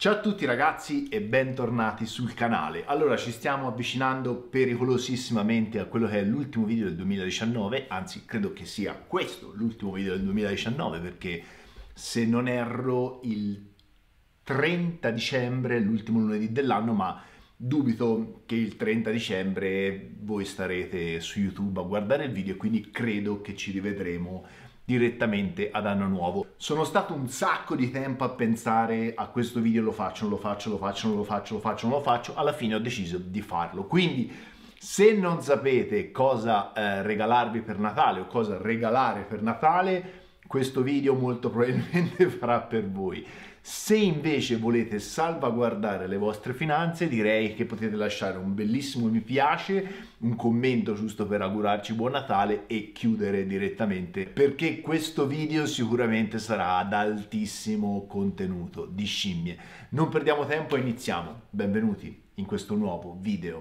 Ciao a tutti ragazzi e bentornati sul canale. Allora ci stiamo avvicinando pericolosissimamente a quello che è l'ultimo video del 2019, anzi credo che sia questo l'ultimo video del 2019 perché se non erro il 30 dicembre è l'ultimo lunedì dell'anno ma dubito che il 30 dicembre voi starete su YouTube a guardare il video e quindi credo che ci rivedremo direttamente ad anno nuovo. Sono stato un sacco di tempo a pensare a questo video lo faccio, non lo faccio, lo faccio, non lo faccio, lo faccio, non lo faccio, alla fine ho deciso di farlo. Quindi se non sapete cosa eh, regalarvi per Natale o cosa regalare per Natale, questo video molto probabilmente farà per voi. Se invece volete salvaguardare le vostre finanze, direi che potete lasciare un bellissimo mi piace, un commento giusto per augurarci buon Natale e chiudere direttamente perché questo video sicuramente sarà ad altissimo contenuto di scimmie. Non perdiamo tempo e iniziamo. Benvenuti in questo nuovo video.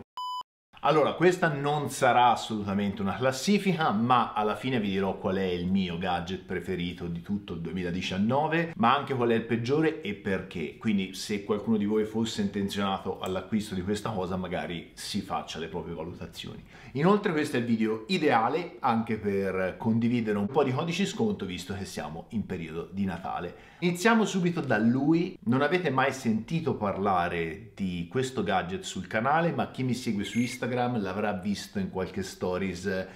Allora, questa non sarà assolutamente una classifica, ma alla fine vi dirò qual è il mio gadget preferito di tutto il 2019, ma anche qual è il peggiore e perché. Quindi se qualcuno di voi fosse intenzionato all'acquisto di questa cosa, magari si faccia le proprie valutazioni. Inoltre questo è il video ideale anche per condividere un po' di codici sconto, visto che siamo in periodo di Natale. Iniziamo subito da lui. Non avete mai sentito parlare di questo gadget sul canale, ma chi mi segue su Instagram Instagram, l'avrà visto in qualche stories eh,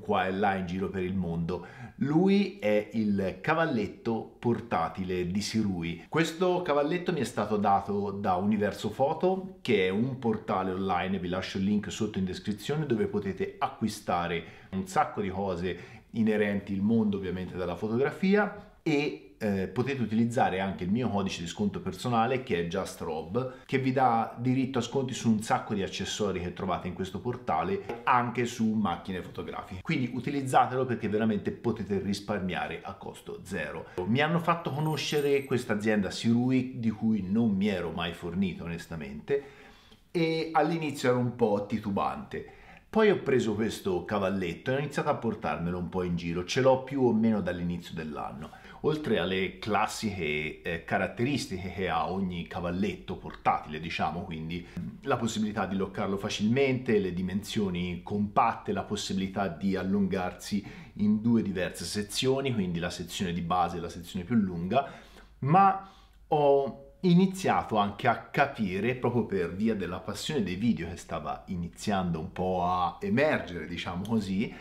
qua e là in giro per il mondo. Lui è il cavalletto portatile di Sirui. Questo cavalletto mi è stato dato da Universo Foto, che è un portale online, vi lascio il link sotto in descrizione, dove potete acquistare un sacco di cose inerenti il mondo ovviamente della fotografia e eh, potete utilizzare anche il mio codice di sconto personale che è JustRob che vi dà diritto a sconti su un sacco di accessori che trovate in questo portale anche su macchine fotografiche quindi utilizzatelo perché veramente potete risparmiare a costo zero mi hanno fatto conoscere questa azienda Sirui di cui non mi ero mai fornito onestamente e all'inizio ero un po' titubante poi ho preso questo cavalletto e ho iniziato a portarmelo un po' in giro, ce l'ho più o meno dall'inizio dell'anno. Oltre alle classiche eh, caratteristiche che ha ogni cavalletto portatile, diciamo, quindi mm, la possibilità di loccarlo facilmente, le dimensioni compatte, la possibilità di allungarsi in due diverse sezioni, quindi la sezione di base e la sezione più lunga, ma ho iniziato anche a capire, proprio per via della passione dei video che stava iniziando un po' a emergere, diciamo così,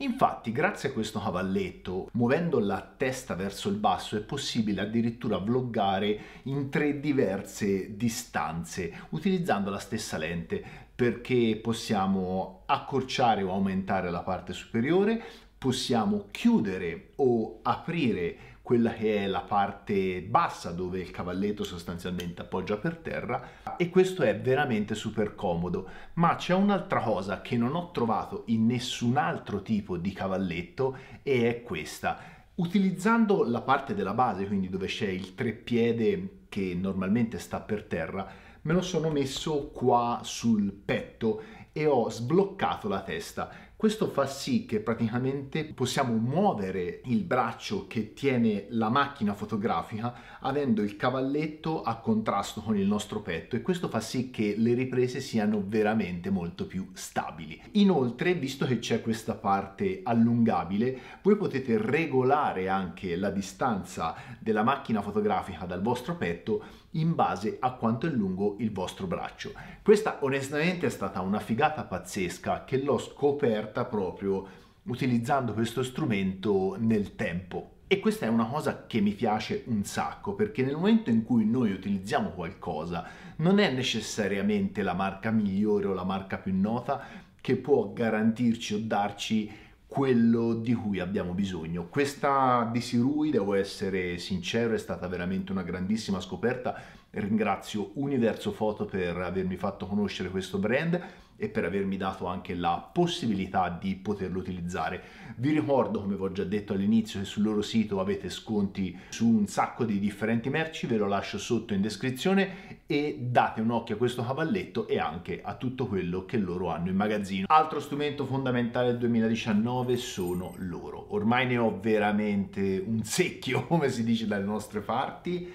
Infatti, grazie a questo cavalletto, muovendo la testa verso il basso, è possibile addirittura vloggare in tre diverse distanze utilizzando la stessa lente perché possiamo accorciare o aumentare la parte superiore, possiamo chiudere o aprire quella che è la parte bassa dove il cavalletto sostanzialmente appoggia per terra e questo è veramente super comodo ma c'è un'altra cosa che non ho trovato in nessun altro tipo di cavalletto e è questa utilizzando la parte della base quindi dove c'è il treppiede che normalmente sta per terra me lo sono messo qua sul petto e ho sbloccato la testa questo fa sì che praticamente possiamo muovere il braccio che tiene la macchina fotografica avendo il cavalletto a contrasto con il nostro petto e questo fa sì che le riprese siano veramente molto più stabili. Inoltre, visto che c'è questa parte allungabile, voi potete regolare anche la distanza della macchina fotografica dal vostro petto in base a quanto è lungo il vostro braccio. Questa onestamente è stata una figata pazzesca che l'ho scoperta proprio utilizzando questo strumento nel tempo. E questa è una cosa che mi piace un sacco, perché nel momento in cui noi utilizziamo qualcosa, non è necessariamente la marca migliore o la marca più nota che può garantirci o darci quello di cui abbiamo bisogno. Questa di Sirui, devo essere sincero, è stata veramente una grandissima scoperta ringrazio Universo Foto per avermi fatto conoscere questo brand e per avermi dato anche la possibilità di poterlo utilizzare. Vi ricordo, come vi ho già detto all'inizio, che sul loro sito avete sconti su un sacco di differenti merci, ve lo lascio sotto in descrizione e date occhio a questo cavalletto e anche a tutto quello che loro hanno in magazzino. Altro strumento fondamentale del 2019 sono loro. Ormai ne ho veramente un secchio, come si dice dalle nostre parti,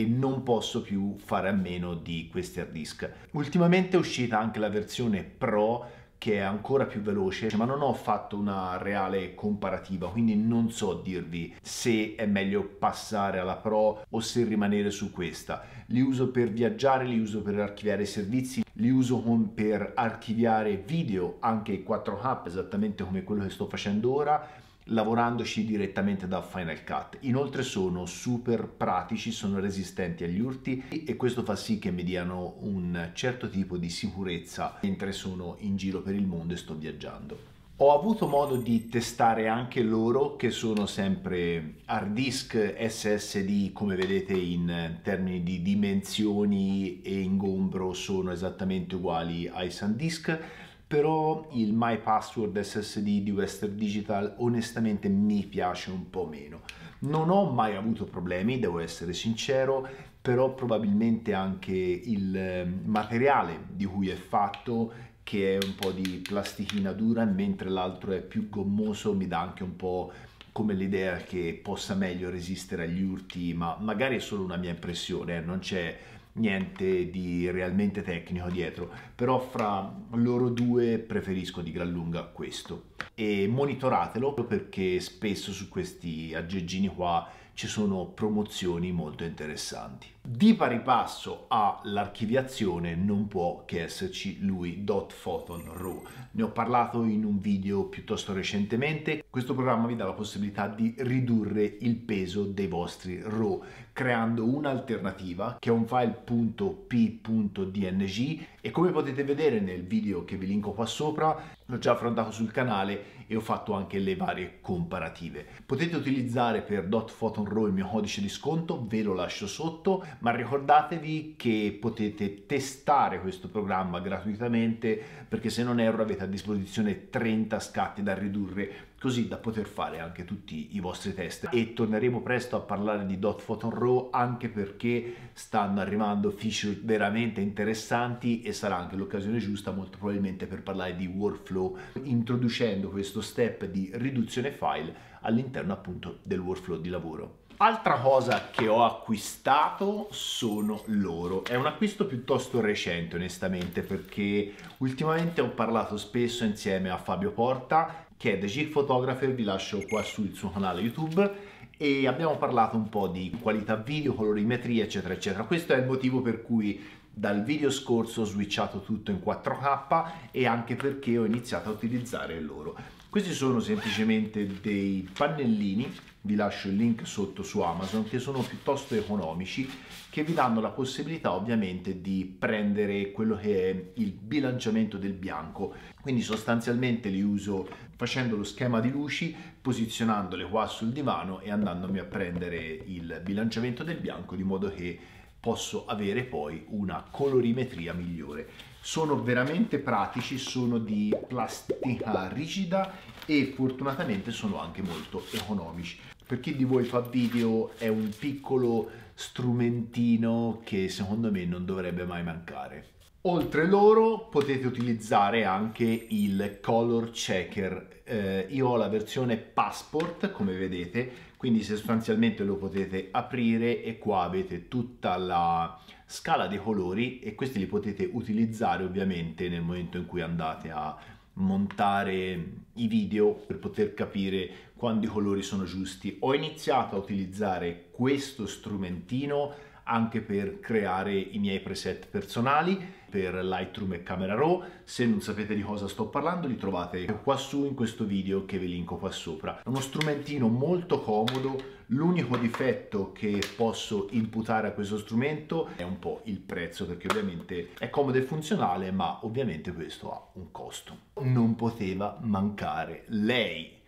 e non posso più fare a meno di questi hard disk. Ultimamente è uscita anche la versione Pro che è ancora più veloce, ma non ho fatto una reale comparativa, quindi non so dirvi se è meglio passare alla Pro o se rimanere su questa. Li uso per viaggiare, li uso per archiviare servizi, li uso per archiviare video, anche 4K, esattamente come quello che sto facendo ora, lavorandoci direttamente da Final Cut. Inoltre sono super pratici, sono resistenti agli urti e questo fa sì che mi diano un certo tipo di sicurezza mentre sono in giro per il mondo e sto viaggiando. Ho avuto modo di testare anche loro che sono sempre hard disk SSD come vedete in termini di dimensioni e ingombro sono esattamente uguali ai SanDisk però il My Password SSD di Western Digital onestamente mi piace un po' meno. Non ho mai avuto problemi, devo essere sincero, però probabilmente anche il ehm, materiale di cui è fatto che è un po' di plastichina dura mentre l'altro è più gommoso mi dà anche un po' come l'idea che possa meglio resistere agli urti ma magari è solo una mia impressione eh, non c'è niente di realmente tecnico dietro, però fra loro due preferisco di gran lunga questo. E monitoratelo perché spesso su questi aggeggini qua ci sono promozioni molto interessanti. Di pari passo all'archiviazione non può che esserci lui RAW. Ne ho parlato in un video piuttosto recentemente. Questo programma vi dà la possibilità di ridurre il peso dei vostri RAW creando un'alternativa che è un file.p.dng e come potete vedere nel video che vi linko qua sopra l'ho già affrontato sul canale e ho fatto anche le varie comparative. Potete utilizzare per .photonRaw il mio codice di sconto, ve lo lascio sotto, ma ricordatevi che potete testare questo programma gratuitamente perché se non erro avete a disposizione 30 scatti da ridurre così da poter fare anche tutti i vostri test e torneremo presto a parlare di Dot Photon Raw anche perché stanno arrivando feature veramente interessanti e sarà anche l'occasione giusta molto probabilmente per parlare di workflow introducendo questo step di riduzione file all'interno appunto del workflow di lavoro. Altra cosa che ho acquistato sono loro. È un acquisto piuttosto recente onestamente perché ultimamente ho parlato spesso insieme a Fabio Porta che è The Jig Photographer, vi lascio qua sul suo canale YouTube e abbiamo parlato un po' di qualità video, colorimetria eccetera eccetera. Questo è il motivo per cui dal video scorso ho switchato tutto in 4K e anche perché ho iniziato a utilizzare loro. Questi sono semplicemente dei pannellini, vi lascio il link sotto su Amazon, che sono piuttosto economici, che vi danno la possibilità ovviamente di prendere quello che è il bilanciamento del bianco. Quindi sostanzialmente li uso facendo lo schema di luci, posizionandole qua sul divano e andandomi a prendere il bilanciamento del bianco di modo che posso avere poi una colorimetria migliore. Sono veramente pratici, sono di plastica rigida e fortunatamente sono anche molto economici. Per chi di voi fa video è un piccolo strumentino che secondo me non dovrebbe mai mancare. Oltre loro potete utilizzare anche il color checker. Eh, io ho la versione passport come vedete, quindi sostanzialmente lo potete aprire e qua avete tutta la scala dei colori e questi li potete utilizzare ovviamente nel momento in cui andate a montare i video per poter capire quando i colori sono giusti. Ho iniziato a utilizzare questo strumentino anche per creare i miei preset personali per Lightroom e Camera Raw. Se non sapete di cosa sto parlando li trovate qua su in questo video che vi linko qua sopra. Uno strumentino molto comodo, l'unico difetto che posso imputare a questo strumento è un po' il prezzo perché ovviamente è comodo e funzionale ma ovviamente questo ha un costo. Non poteva mancare lei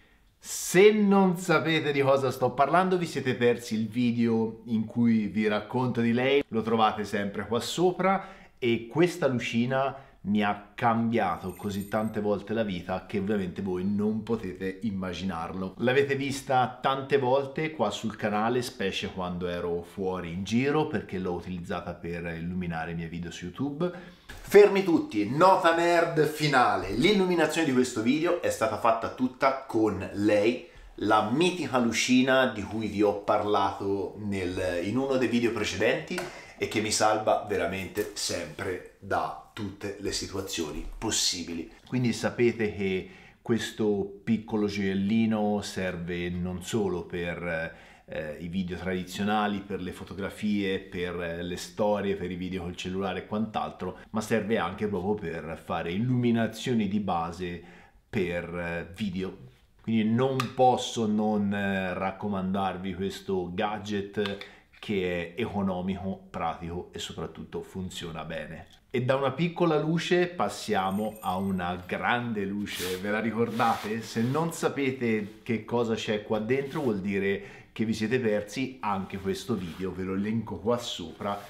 se non sapete di cosa sto parlando vi siete persi il video in cui vi racconto di lei, lo trovate sempre qua sopra e questa lucina mi ha cambiato così tante volte la vita che ovviamente voi non potete immaginarlo. L'avete vista tante volte qua sul canale, specie quando ero fuori in giro perché l'ho utilizzata per illuminare i miei video su YouTube. Fermi tutti, nota nerd finale. L'illuminazione di questo video è stata fatta tutta con lei la mitica lucina di cui vi ho parlato nel, in uno dei video precedenti e che mi salva veramente sempre da tutte le situazioni possibili. Quindi sapete che questo piccolo gioiellino serve non solo per eh, i video tradizionali, per le fotografie, per eh, le storie, per i video col cellulare e quant'altro, ma serve anche proprio per fare illuminazioni di base per eh, video. Quindi non posso non eh, raccomandarvi questo gadget che è economico, pratico e soprattutto funziona bene e da una piccola luce passiamo a una grande luce, ve la ricordate? Se non sapete che cosa c'è qua dentro vuol dire che vi siete persi anche questo video, ve lo elenco qua sopra.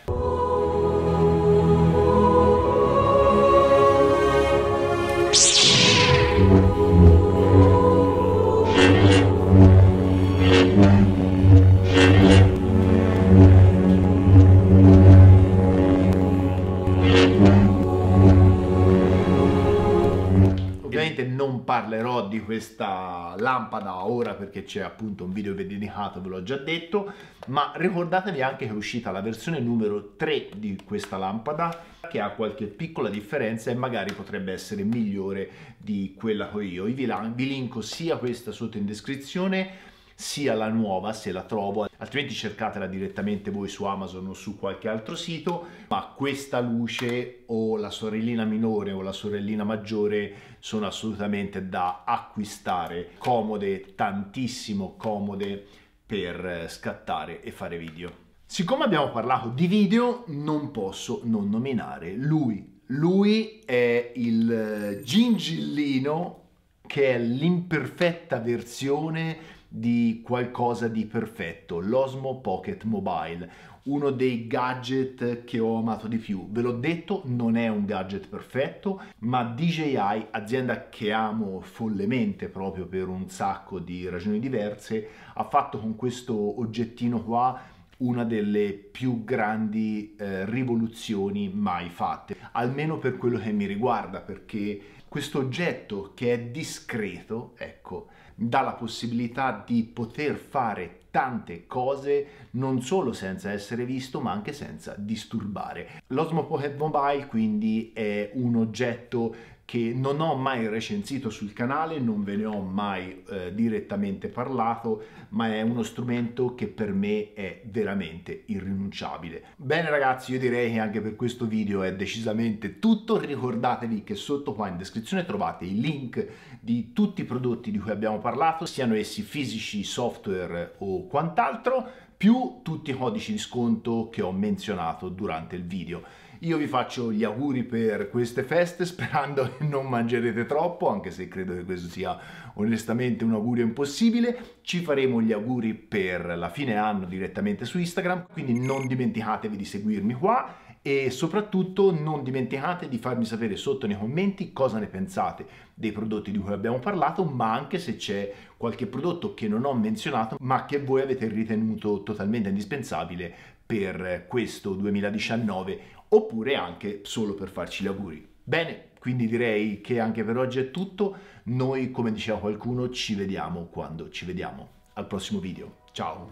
di questa lampada ora perché c'è appunto un video dedicato, ve l'ho già detto, ma ricordatevi anche che è uscita la versione numero 3 di questa lampada che ha qualche piccola differenza e magari potrebbe essere migliore di quella che ho io. vi linko sia questa sotto in descrizione sia la nuova se la trovo, altrimenti cercatela direttamente voi su Amazon o su qualche altro sito, ma questa luce o la sorellina minore o la sorellina maggiore sono assolutamente da acquistare, comode, tantissimo comode per eh, scattare e fare video. Siccome abbiamo parlato di video, non posso non nominare lui. Lui è il eh, gingillino che è l'imperfetta versione di qualcosa di perfetto, l'Osmo Pocket Mobile, uno dei gadget che ho amato di più. Ve l'ho detto, non è un gadget perfetto, ma DJI, azienda che amo follemente proprio per un sacco di ragioni diverse, ha fatto con questo oggettino qua una delle più grandi eh, rivoluzioni mai fatte, almeno per quello che mi riguarda, perché questo oggetto che è discreto, ecco, dà la possibilità di poter fare tante cose non solo senza essere visto ma anche senza disturbare. L'Osmo Pocket Mobile quindi è un oggetto che non ho mai recensito sul canale, non ve ne ho mai eh, direttamente parlato, ma è uno strumento che per me è veramente irrinunciabile. Bene ragazzi, io direi che anche per questo video è decisamente tutto, ricordatevi che sotto qua in descrizione trovate i link di tutti i prodotti di cui abbiamo parlato, siano essi fisici, software o quant'altro, più tutti i codici di sconto che ho menzionato durante il video. Io vi faccio gli auguri per queste feste sperando che non mangerete troppo, anche se credo che questo sia onestamente un augurio impossibile. Ci faremo gli auguri per la fine anno direttamente su Instagram, quindi non dimenticatevi di seguirmi qua e soprattutto non dimenticate di farmi sapere sotto nei commenti cosa ne pensate dei prodotti di cui abbiamo parlato, ma anche se c'è qualche prodotto che non ho menzionato ma che voi avete ritenuto totalmente indispensabile per questo 2019 oppure anche solo per farci gli auguri. Bene, quindi direi che anche per oggi è tutto. Noi, come diceva qualcuno, ci vediamo quando ci vediamo. Al prossimo video. Ciao!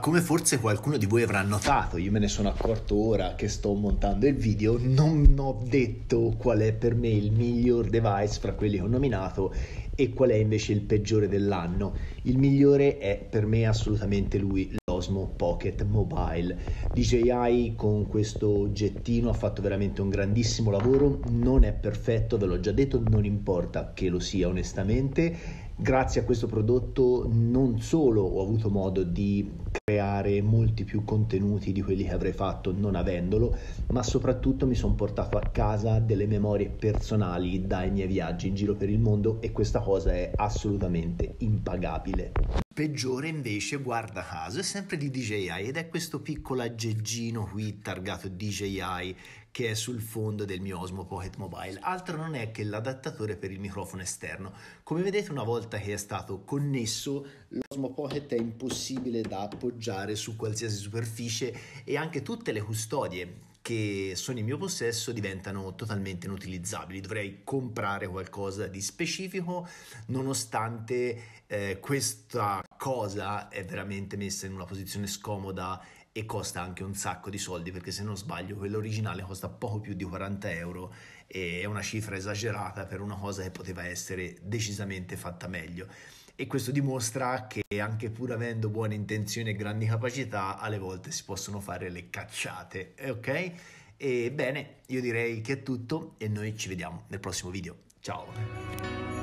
come forse qualcuno di voi avrà notato, io me ne sono accorto ora che sto montando il video, non ho detto qual è per me il miglior device fra quelli che ho nominato e qual è invece il peggiore dell'anno. Il migliore è per me assolutamente lui, l'Osmo Pocket Mobile. DJI con questo oggettino ha fatto veramente un grandissimo lavoro, non è perfetto, ve l'ho già detto, non importa che lo sia onestamente Grazie a questo prodotto non solo ho avuto modo di creare molti più contenuti di quelli che avrei fatto non avendolo, ma soprattutto mi sono portato a casa delle memorie personali dai miei viaggi in giro per il mondo e questa cosa è assolutamente impagabile. Peggiore invece, guarda caso, è sempre di DJI ed è questo piccolo aggeggino qui targato DJI che è sul fondo del mio Osmo Pocket Mobile, altro non è che l'adattatore per il microfono esterno. Come vedete una volta che è stato connesso l'Osmo Pocket è impossibile da appoggiare su qualsiasi superficie e anche tutte le custodie che sono in mio possesso diventano totalmente inutilizzabili. Dovrei comprare qualcosa di specifico, nonostante eh, questa cosa è veramente messa in una posizione scomoda e costa anche un sacco di soldi perché se non sbaglio quell'originale costa poco più di 40 euro e è una cifra esagerata per una cosa che poteva essere decisamente fatta meglio e questo dimostra che anche pur avendo buone intenzioni e grandi capacità alle volte si possono fare le cacciate ok? E io direi che è tutto e noi ci vediamo nel prossimo video. Ciao!